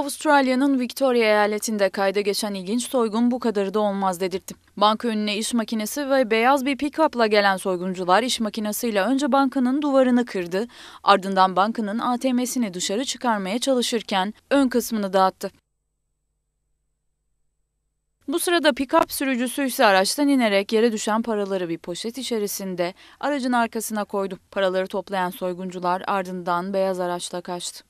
Avustralya'nın Victoria eyaletinde kayda geçen ilginç soygun bu kadarı da olmaz dedirtti. Banka önüne iş makinesi ve beyaz bir pick-up'la gelen soyguncular iş makinesiyle önce bankanın duvarını kırdı, ardından bankanın ATM'sini dışarı çıkarmaya çalışırken ön kısmını dağıttı. Bu sırada pick-up sürücüsü ise araçtan inerek yere düşen paraları bir poşet içerisinde aracın arkasına koydu. Paraları toplayan soyguncular ardından beyaz araçla kaçtı.